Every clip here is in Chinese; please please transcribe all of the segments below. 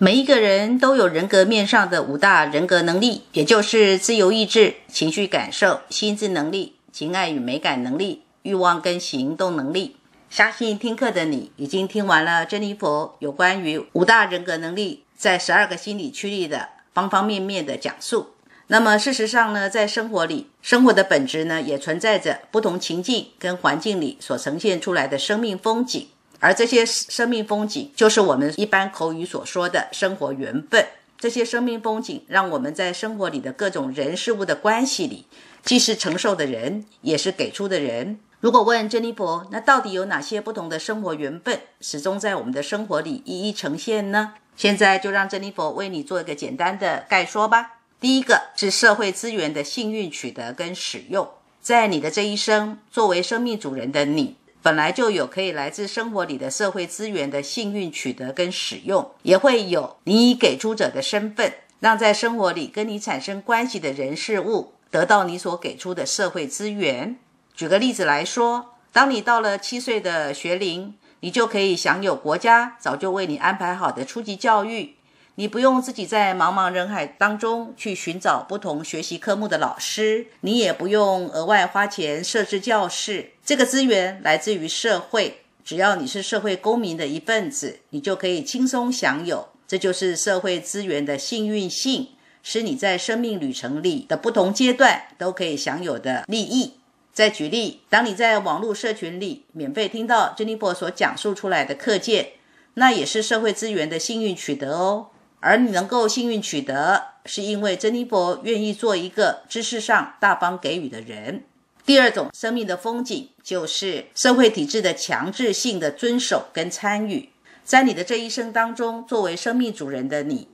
每一个人都有人格面上的五大人格能力，也就是自由意志、情绪感受、心智能力、情爱与美感能力、欲望跟行动能力。相信听课的你已经听完了珍妮佛有关于五大人格能力在十二个心理区里的方方面面的讲述。那么，事实上呢，在生活里，生活的本质呢，也存在着不同情境跟环境里所呈现出来的生命风景。而这些生命风景，就是我们一般口语所说的生活缘分。这些生命风景，让我们在生活里的各种人事物的关系里，既是承受的人，也是给出的人。如果问珍妮佛，那到底有哪些不同的生活缘分，始终在我们的生活里一一呈现呢？现在就让珍妮佛为你做一个简单的概说吧。第一个是社会资源的幸运取得跟使用，在你的这一生，作为生命主人的你。本来就有可以来自生活里的社会资源的幸运取得跟使用，也会有你给出者的身份，让在生活里跟你产生关系的人事物得到你所给出的社会资源。举个例子来说，当你到了七岁的学龄，你就可以享有国家早就为你安排好的初级教育，你不用自己在茫茫人海当中去寻找不同学习科目的老师，你也不用额外花钱设置教室。这个资源来自于社会，只要你是社会公民的一份子，你就可以轻松享有。这就是社会资源的幸运性，是你在生命旅程里的不同阶段都可以享有的利益。再举例，当你在网络社群里免费听到 Jennifer 所讲述出来的课件，那也是社会资源的幸运取得哦。而你能够幸运取得，是因为珍妮博愿意做一个知识上大方给予的人。第二种生命的风景，就是社会体制的强制性的遵守跟参与。在你的这一生当中，作为生命主人的你，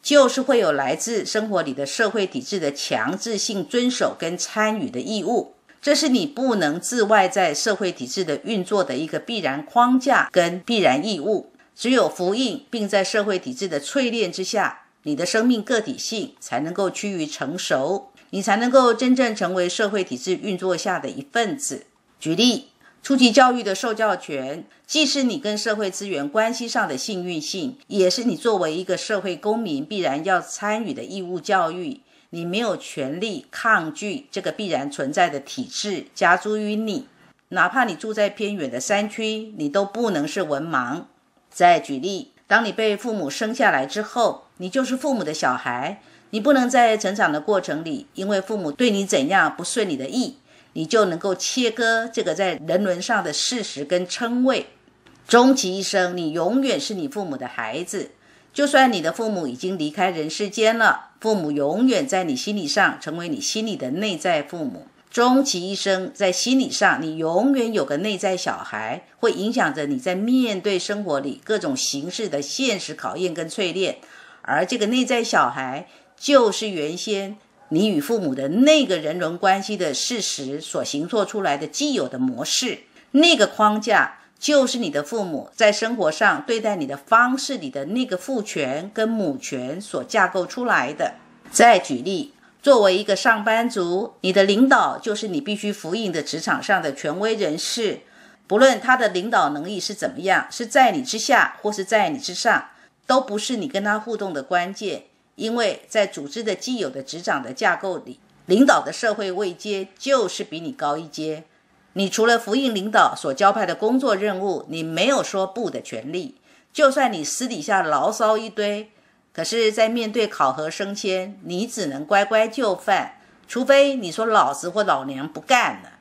就是会有来自生活里的社会体制的强制性遵守跟参与的义务。这是你不能自外在社会体制的运作的一个必然框架跟必然义务。只有服印，并在社会体制的淬炼之下，你的生命个体性才能够趋于成熟。你才能够真正成为社会体制运作下的一份子。举例，初级教育的受教权，既是你跟社会资源关系上的幸运性，也是你作为一个社会公民必然要参与的义务教育。你没有权利抗拒这个必然存在的体制加诸于你，哪怕你住在偏远的山区，你都不能是文盲。再举例，当你被父母生下来之后，你就是父母的小孩。你不能在成长的过程里，因为父母对你怎样不顺你的意，你就能够切割这个在人伦上的事实跟称谓。终其一生，你永远是你父母的孩子，就算你的父母已经离开人世间了，父母永远在你心理上成为你心里的内在父母。终其一生，在心理上，你永远有个内在小孩，会影响着你在面对生活里各种形式的现实考验跟淬炼，而这个内在小孩。就是原先你与父母的那个人伦关系的事实所形作出来的既有的模式，那个框架就是你的父母在生活上对待你的方式里的那个父权跟母权所架构出来的。再举例，作为一个上班族，你的领导就是你必须服膺的职场上的权威人士，不论他的领导能力是怎么样，是在你之下或是在你之上，都不是你跟他互动的关键。因为在组织的既有的职掌的架构里，领导的社会位阶就是比你高一阶。你除了服应领导所交派的工作任务，你没有说不的权利。就算你私底下牢骚一堆，可是，在面对考核升迁，你只能乖乖就范，除非你说老子或老娘不干了。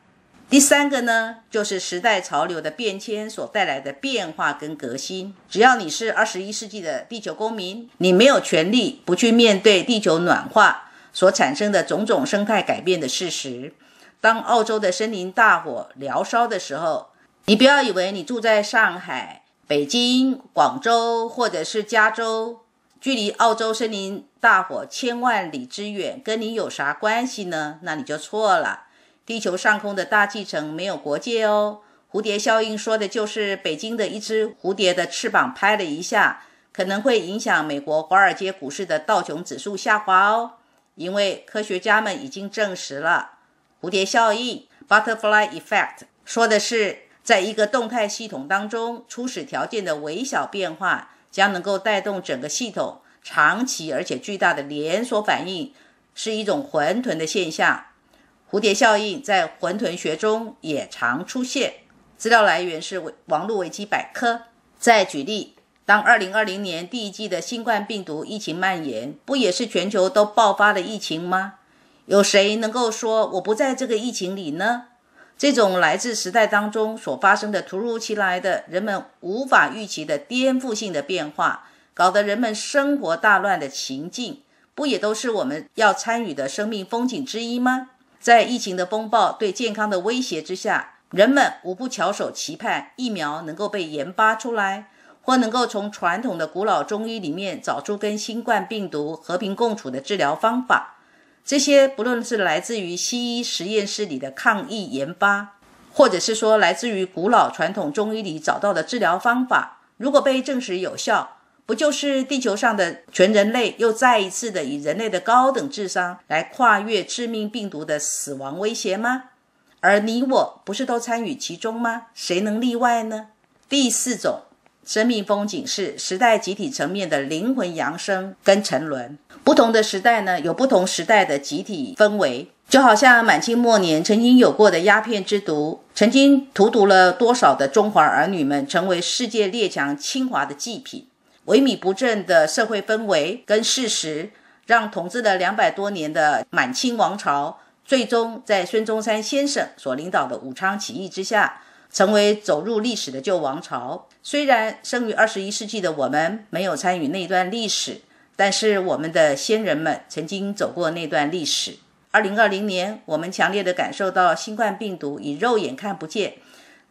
第三个呢，就是时代潮流的变迁所带来的变化跟革新。只要你是二十一世纪的地球公民，你没有权利不去面对地球暖化所产生的种种生态改变的事实。当澳洲的森林大火燎烧的时候，你不要以为你住在上海、北京、广州，或者是加州，距离澳洲森林大火千万里之远，跟你有啥关系呢？那你就错了。地球上空的大气层没有国界哦。蝴蝶效应说的就是北京的一只蝴蝶的翅膀拍了一下，可能会影响美国华尔街股市的道琼指数下滑哦。因为科学家们已经证实了蝴蝶效应 （butterfly effect），说的是在一个动态系统当中，初始条件的微小变化将能够带动整个系统长期而且巨大的连锁反应，是一种混沌的现象。蝴蝶效应在混沌学中也常出现。资料来源是维络路维基百科。再举例，当二零二零年第一季的新冠病毒疫情蔓延，不也是全球都爆发的疫情吗？有谁能够说我不在这个疫情里呢？这种来自时代当中所发生的突如其来的、人们无法预期的颠覆性的变化，搞得人们生活大乱的情境，不也都是我们要参与的生命风景之一吗？在疫情的风暴对健康的威胁之下，人们无不翘首期盼疫苗能够被研发出来，或能够从传统的古老中医里面找出跟新冠病毒和平共处的治疗方法。这些不论是来自于西医实验室里的抗疫研发，或者是说来自于古老传统中医里找到的治疗方法，如果被证实有效。不就是地球上的全人类又再一次的以人类的高等智商来跨越致命病毒的死亡威胁吗？而你我不是都参与其中吗？谁能例外呢？第四种生命风景是时代集体层面的灵魂扬升跟沉沦。不同的时代呢，有不同时代的集体氛围，就好像满清末年曾经有过的鸦片之毒，曾经荼毒了多少的中华儿女们，成为世界列强侵华的祭品。萎靡不振的社会氛围跟事实，让统治了两百多年的满清王朝，最终在孙中山先生所领导的武昌起义之下，成为走入历史的旧王朝。虽然生于二十一世纪的我们没有参与那段历史，但是我们的先人们曾经走过那段历史。二零二零年，我们强烈的感受到新冠病毒以肉眼看不见。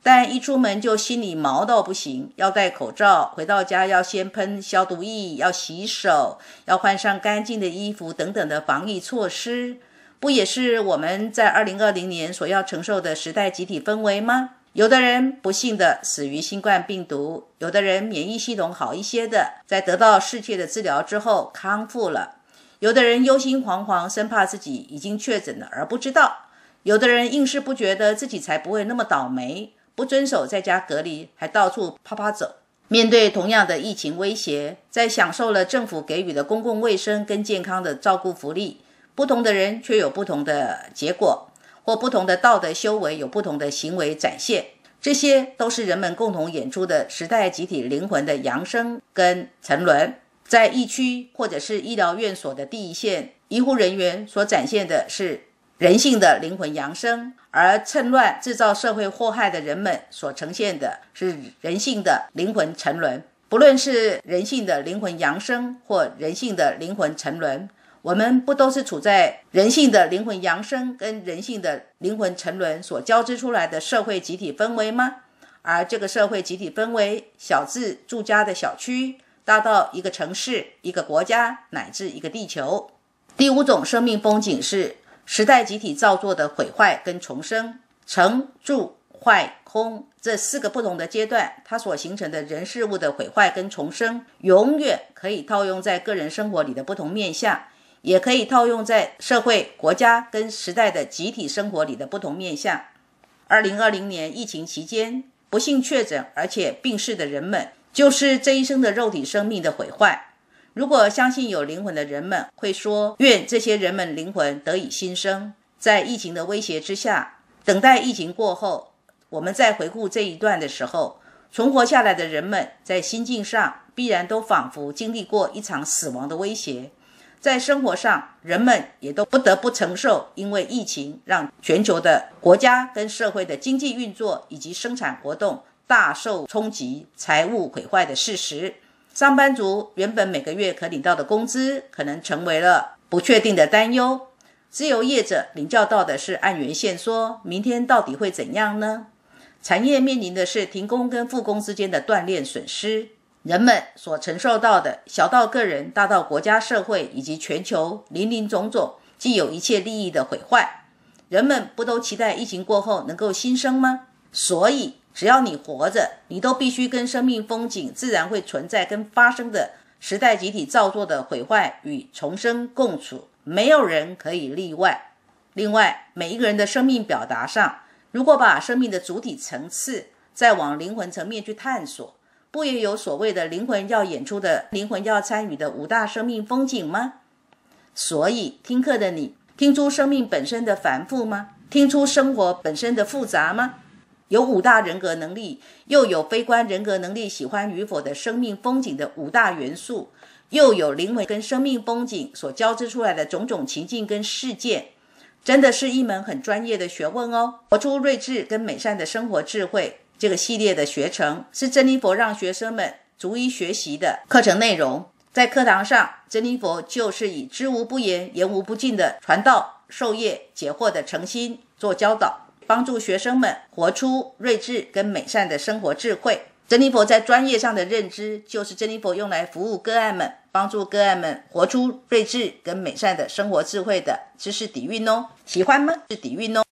但一出门就心里毛到不行，要戴口罩，回到家要先喷消毒液，要洗手，要换上干净的衣服等等的防疫措施，不也是我们在二零二零年所要承受的时代集体氛围吗？有的人不幸的死于新冠病毒，有的人免疫系统好一些的，在得到适界的治疗之后康复了，有的人忧心惶惶，生怕自己已经确诊了而不知道，有的人硬是不觉得自己才不会那么倒霉。不遵守在家隔离，还到处啪啪走。面对同样的疫情威胁，在享受了政府给予的公共卫生跟健康的照顾福利，不同的人却有不同的结果，或不同的道德修为，有不同的行为展现。这些都是人们共同演出的时代集体灵魂的扬升跟沉沦。在疫区或者是医疗院所的第一线，医护人员所展现的是。人性的灵魂扬升，而趁乱制造社会祸害的人们所呈现的是人性的灵魂沉沦。不论是人性的灵魂扬升或人性的灵魂沉沦，我们不都是处在人性的灵魂扬升跟人性的灵魂沉沦所交织出来的社会集体氛围吗？而这个社会集体氛围，小至住家的小区，大到一个城市、一个国家乃至一个地球。第五种生命风景是。时代集体造作的毁坏跟重生、成、住、坏、空这四个不同的阶段，它所形成的人事物的毁坏跟重生，永远可以套用在个人生活里的不同面相，也可以套用在社会、国家跟时代的集体生活里的不同面相。二零二零年疫情期间不幸确诊而且病逝的人们，就是这一生的肉体生命的毁坏。如果相信有灵魂的人们会说：“愿这些人们灵魂得以新生。”在疫情的威胁之下，等待疫情过后，我们再回顾这一段的时候，存活下来的人们在心境上必然都仿佛经历过一场死亡的威胁；在生活上，人们也都不得不承受因为疫情让全球的国家跟社会的经济运作以及生产活动大受冲击、财务毁坏的事实。上班族原本每个月可领到的工资，可能成为了不确定的担忧；自由业者领教到的是按原线，说明天到底会怎样呢？产业面临的是停工跟复工之间的断裂损失，人们所承受到的，小到个人，大到国家社会以及全球，林林总总，既有一切利益的毁坏。人们不都期待疫情过后能够新生吗？所以。只要你活着，你都必须跟生命风景、自然会存在、跟发生的时代集体造作的毁坏与重生共处，没有人可以例外。另外，每一个人的生命表达上，如果把生命的主体层次再往灵魂层面去探索，不也有所谓的灵魂要演出的、灵魂要参与的五大生命风景吗？所以，听课的你，听出生命本身的繁复吗？听出生活本身的复杂吗？有五大人格能力，又有非观人格能力，喜欢与否的生命风景的五大元素，又有灵魂跟生命风景所交织出来的种种情境跟事件，真的是一门很专业的学问哦。活出睿智跟美善的生活智慧这个系列的学程，是真妮佛让学生们逐一学习的课程内容。在课堂上，真妮佛就是以知无不言、言无不尽的传道授业解惑的诚心做教导。帮助学生们活出睿智跟美善的生活智慧。珍妮佛在专业上的认知，就是珍妮佛用来服务个案们、帮助个案们活出睿智跟美善的生活智慧的知识底蕴哦。喜欢吗？是底蕴哦。